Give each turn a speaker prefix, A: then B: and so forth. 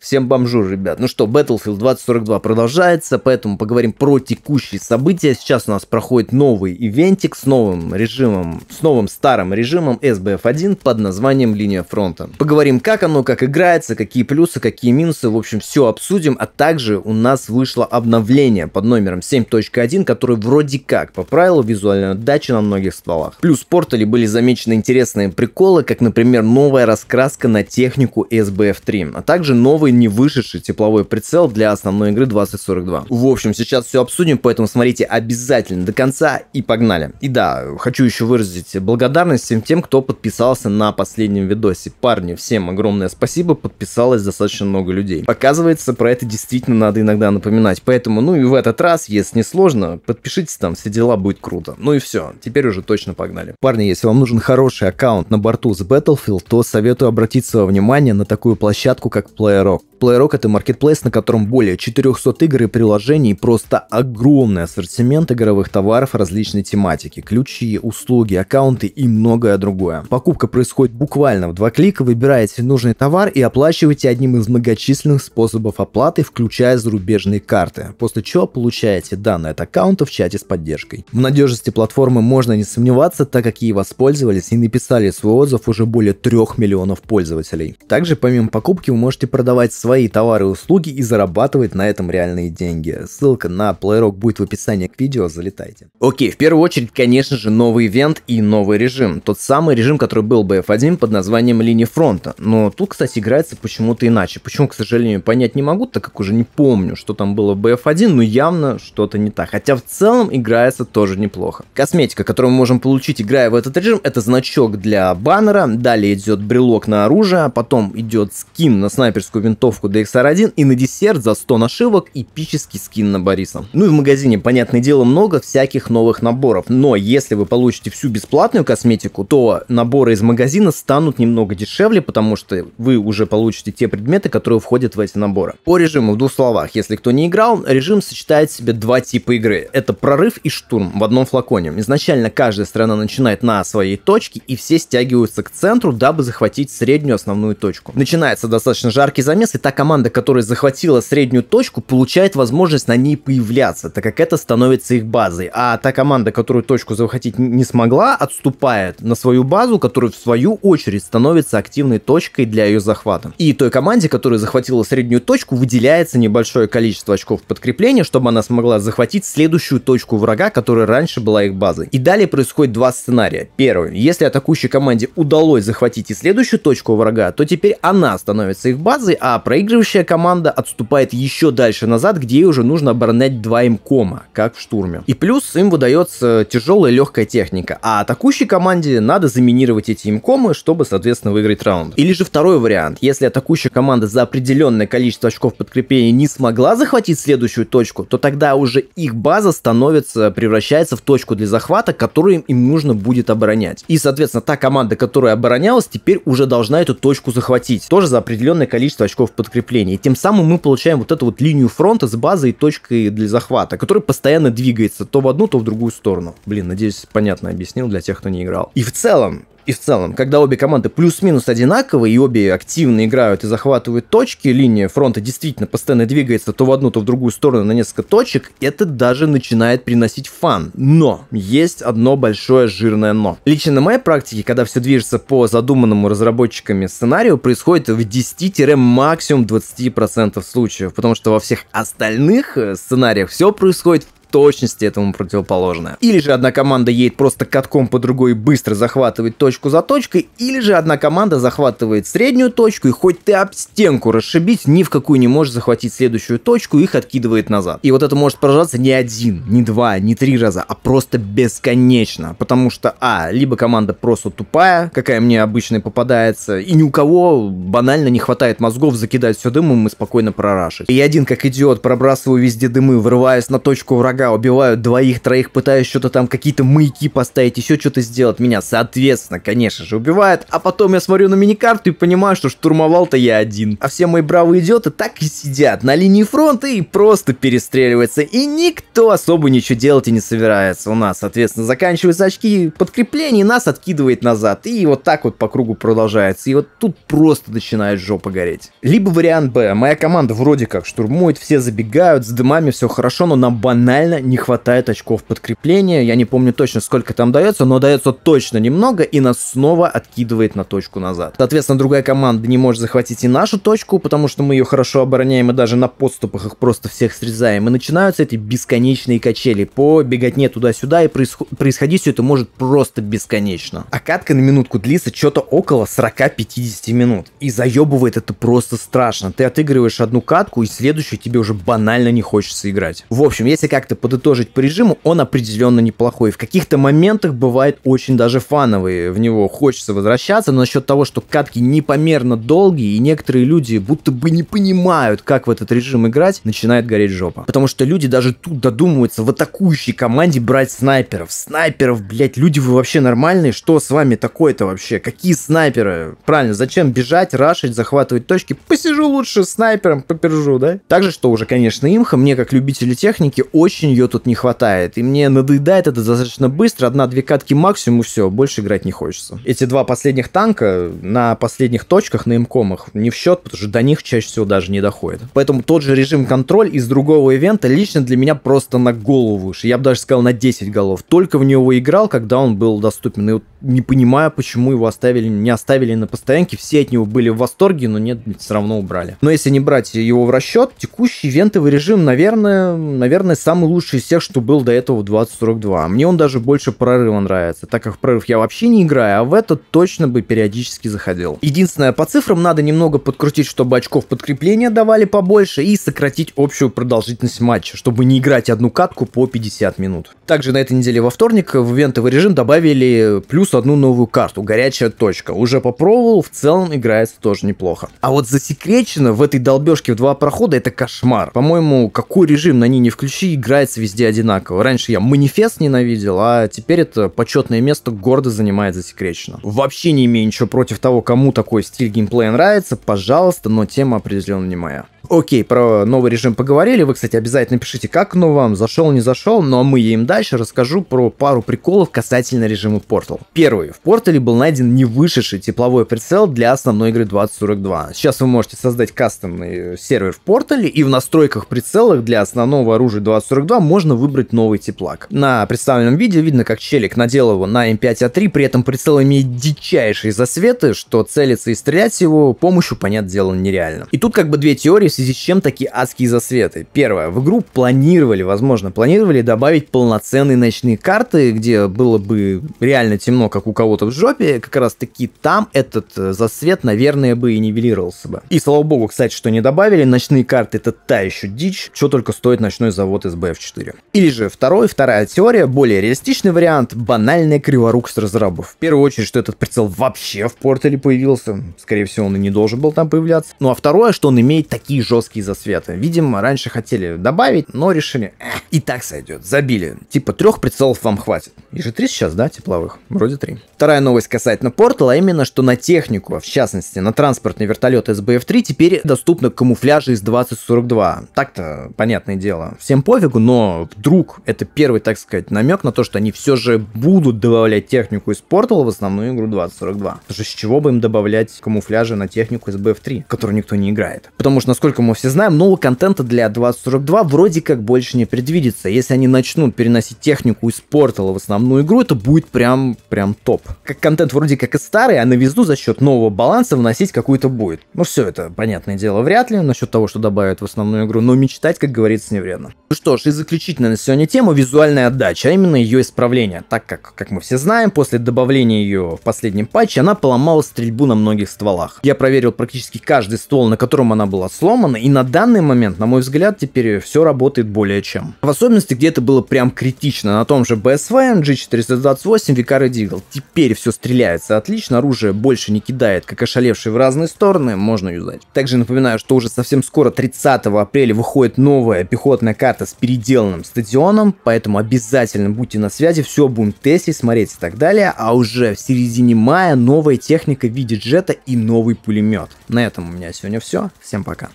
A: Всем бомжу, ребят. Ну что, Battlefield 2042 продолжается, поэтому поговорим про текущие события. Сейчас у нас проходит новый ивентик с новым режимом, с новым старым режимом SBF1 под названием Линия фронта. Поговорим, как оно, как играется, какие плюсы, какие минусы, в общем, все обсудим. А также у нас вышло обновление под номером 7.1, которое вроде как поправило визуальную отдачу на многих стволах. Плюс в портале были замечены интересные приколы, как, например, новая раскраска на технику SBF3, а также новый новый, не вышедший тепловой прицел для основной игры 2042. В общем, сейчас все обсудим, поэтому смотрите обязательно до конца и погнали. И да, хочу еще выразить благодарность всем тем, кто подписался на последнем видосе. Парни, всем огромное спасибо, подписалось достаточно много людей. Оказывается, про это действительно надо иногда напоминать, поэтому, ну и в этот раз, если не сложно, подпишитесь там, все дела, будет круто. Ну и все, теперь уже точно погнали. Парни, если вам нужен хороший аккаунт на борту с Battlefield, то советую обратить свое внимание на такую площадку, как PlayerOff. out. это маркетплейс, на котором более 400 игр и приложений, просто огромный ассортимент игровых товаров различной тематики, ключи, услуги, аккаунты и многое другое. Покупка происходит буквально в два клика, выбираете нужный товар и оплачиваете одним из многочисленных способов оплаты, включая зарубежные карты, после чего получаете данные от аккаунта в чате с поддержкой. В надежности платформы можно не сомневаться, так как ей воспользовались и написали свой отзыв уже более 3 миллионов пользователей. Также помимо покупки вы можете продавать свои свои товары и услуги и зарабатывать на этом реальные деньги. Ссылка на плеерок будет в описании к видео, залетайте. Окей, в первую очередь, конечно же, новый ивент и новый режим. Тот самый режим, который был BF1 под названием «Линия фронта». Но тут, кстати, играется почему-то иначе. Почему, к сожалению, понять не могу, так как уже не помню, что там было в BF1, но явно что-то не так. Хотя в целом играется тоже неплохо. Косметика, которую мы можем получить, играя в этот режим, это значок для баннера, далее идет брелок на оружие, а потом идет скин на снайперскую винтовку добавку DXR1 и на десерт за 100 нашивок эпический скин на Бориса. Ну и в магазине, понятное дело, много всяких новых наборов, но если вы получите всю бесплатную косметику, то наборы из магазина станут немного дешевле, потому что вы уже получите те предметы, которые входят в эти наборы. По режиму в двух словах, если кто не играл, режим сочетает в себе два типа игры. Это прорыв и штурм в одном флаконе. Изначально каждая страна начинает на своей точке, и все стягиваются к центру, дабы захватить среднюю основную точку. Начинается достаточно жаркий замес, и так та команда, которая захватила среднюю точку, получает возможность на ней появляться, так как это становится их базой. А та команда, которую точку захватить не смогла, отступает на свою базу, которая в свою очередь становится активной точкой для ее захвата. И той команде, которая захватила среднюю точку, выделяется небольшое количество очков подкрепления, чтобы она смогла захватить следующую точку врага, которая раньше была их базой. И далее происходит два сценария. Первый. Если атакующей команде удалось захватить и следующую точку врага, то теперь она становится их базой, а проигрывающая Проигрывающая команда отступает еще дальше назад, где ей уже нужно оборонять два имкома, как в штурме. И плюс им выдается тяжелая легкая техника, а атакующей команде надо заминировать эти имкомы, чтобы, соответственно, выиграть раунд. Или же второй вариант, если атакующая команда за определенное количество очков подкрепления не смогла захватить следующую точку, то тогда уже их база становится, превращается в точку для захвата, которую им нужно будет оборонять. И, соответственно, та команда, которая оборонялась, теперь уже должна эту точку захватить, тоже за определенное количество очков подкрепления подкрепление. И тем самым мы получаем вот эту вот линию фронта с базой и точкой для захвата, которая постоянно двигается то в одну, то в другую сторону. Блин, надеюсь, понятно объяснил для тех, кто не играл. И в целом, и в целом, когда обе команды плюс-минус одинаковые, и обе активно играют и захватывают точки, линия фронта действительно постоянно двигается то в одну, то в другую сторону на несколько точек, это даже начинает приносить фан. Но есть одно большое жирное но. Лично на моей практике, когда все движется по задуманному разработчиками сценарию, происходит в 10- максимум 20% случаев, потому что во всех остальных э, сценариях все происходит в точности этому противоположное. Или же одна команда едет просто катком по другой и быстро захватывает точку за точкой, или же одна команда захватывает среднюю точку и хоть ты об стенку расшибить ни в какую не можешь захватить следующую точку, их откидывает назад. И вот это может продолжаться не один, не два, не три раза, а просто бесконечно, потому что, а, либо команда просто тупая, какая мне обычно попадается, и ни у кого банально не хватает мозгов закидать все дымом и спокойно прорашить. И один как идиот пробрасываю везде дымы, врываясь на точку врага, врага, убивают двоих, троих, пытаюсь что-то там, какие-то маяки поставить, еще что-то сделать. Меня, соответственно, конечно же, убивают. А потом я смотрю на миникарту и понимаю, что штурмовал-то я один. А все мои бравые идиоты так и сидят на линии фронта и просто перестреливаются. И никто особо ничего делать и не собирается. У нас, соответственно, заканчиваются очки подкрепления, нас откидывает назад. И вот так вот по кругу продолжается. И вот тут просто начинает жопа гореть. Либо вариант Б. Моя команда вроде как штурмует, все забегают, с дымами все хорошо, но нам банально реально не хватает очков подкрепления. Я не помню точно, сколько там дается, но дается точно немного, и нас снова откидывает на точку назад. Соответственно, другая команда не может захватить и нашу точку, потому что мы ее хорошо обороняем, и даже на подступах их просто всех срезаем. И начинаются эти бесконечные качели по беготне туда-сюда, и происход происходить все это может просто бесконечно. А катка на минутку длится что-то около 40-50 минут. И заебывает это просто страшно. Ты отыгрываешь одну катку, и следующую тебе уже банально не хочется играть. В общем, если как-то подытожить по режиму, он определенно неплохой. В каких-то моментах бывает очень даже фановый. В него хочется возвращаться, но насчет того, что катки непомерно долгие, и некоторые люди будто бы не понимают, как в этот режим играть, начинает гореть жопа. Потому что люди даже тут додумываются в атакующей команде брать снайперов. Снайперов, блять, люди вы вообще нормальные? Что с вами такое-то вообще? Какие снайперы? Правильно, зачем бежать, рашить, захватывать точки? Посижу лучше снайпером, попержу, да? Также, что уже, конечно, имха, мне как любители техники очень очень ее тут не хватает. И мне надоедает это достаточно быстро. Одна-две катки максимум, все, больше играть не хочется. Эти два последних танка на последних точках, на имкомах, не в счет, потому что до них чаще всего даже не доходит. Поэтому тот же режим контроль из другого ивента лично для меня просто на голову выше. Я бы даже сказал на 10 голов. Только в него играл, когда он был доступен. И вот не понимаю, почему его оставили, не оставили на постоянке. Все от него были в восторге, но нет, все равно убрали. Но если не брать его в расчет, текущий вентовый режим, наверное, наверное, самый лучший из всех, что был до этого в 2042. А мне он даже больше прорыва нравится, так как в прорыв я вообще не играю, а в этот точно бы периодически заходил. Единственное, по цифрам надо немного подкрутить, чтобы очков подкрепления давали побольше и сократить общую продолжительность матча, чтобы не играть одну катку по 50 минут. Также на этой неделе во вторник в вентовый режим добавили плюс плюс одну новую карту, горячая точка. Уже попробовал, в целом играется тоже неплохо. А вот засекречено в этой долбежке в два прохода это кошмар. По-моему, какой режим на ней не включи, играется везде одинаково. Раньше я манифест ненавидел, а теперь это почетное место гордо занимает засекречено. Вообще не имею ничего против того, кому такой стиль геймплея нравится, пожалуйста, но тема определенно не моя. Окей, про новый режим поговорили. Вы, кстати, обязательно пишите, как оно вам, зашел, не зашел. Но ну, а мы им дальше расскажу про пару приколов касательно режима Portal. Первый. В Portal был найден не невышедший тепловой прицел для основной игры 2042. Сейчас вы можете создать кастомный э, сервер в Portal, и в настройках прицелах для основного оружия 2042 можно выбрать новый теплак. На представленном видео видно, как челик надел его на М5А3, при этом прицел имеет дичайшие засветы, что целиться и стрелять его помощью, понятное дело, нереально. И тут как бы две теории связи с чем такие адские засветы? Первое. В игру планировали, возможно, планировали добавить полноценные ночные карты, где было бы реально темно, как у кого-то в жопе. Как раз таки там этот э, засвет, наверное, бы и нивелировался бы. И слава богу, кстати, что не добавили. Ночные карты это та еще дичь, что только стоит ночной завод из BF4. Или же второй, вторая теория, более реалистичный вариант, банальная с разрабов. В первую очередь, что этот прицел вообще в портале появился. Скорее всего, он и не должен был там появляться. Ну а второе, что он имеет такие же жесткие засветы. Видимо, раньше хотели добавить, но решили, э, и так сойдет, забили. Типа трех прицелов вам хватит. И же три сейчас, да, тепловых? Вроде три. Вторая новость касательно Портала, а именно, что на технику, в частности, на транспортный вертолет СБФ-3 теперь доступны камуфляжи из 2042. Так-то, понятное дело, всем пофигу, но вдруг это первый, так сказать, намек на то, что они все же будут добавлять технику из Портала в основную игру 2042. Потому что с чего бы им добавлять камуфляжи на технику СБФ-3, которую никто не играет? Потому что, насколько насколько мы все знаем, нового контента для 2042 вроде как больше не предвидится. Если они начнут переносить технику из портала в основную игру, это будет прям, прям топ. Как контент вроде как и старый, а на везду за счет нового баланса вносить какую-то будет. Ну все это, понятное дело, вряд ли, насчет того, что добавят в основную игру, но мечтать, как говорится, не вредно. Ну что ж, и заключительная на сегодня тема — визуальная отдача, а именно ее исправление, так как, как мы все знаем, после добавления ее в последнем патче она поломала стрельбу на многих стволах. Я проверил практически каждый ствол, на котором она была сломана, сломано, и на данный момент, на мой взгляд, теперь все работает более чем. В особенности, где это было прям критично, на том же BSV MG428 Викара Devil. Теперь все стреляется отлично, оружие больше не кидает, как ошалевший в разные стороны, можно юзать. Также напоминаю, что уже совсем скоро, 30 апреля, выходит новая пехотная карта с переделанным стадионом, поэтому обязательно будьте на связи, все будем тестить, смотреть и так далее, а уже в середине мая новая техника в виде джета и новый пулемет. На этом у меня сегодня все, всем пока.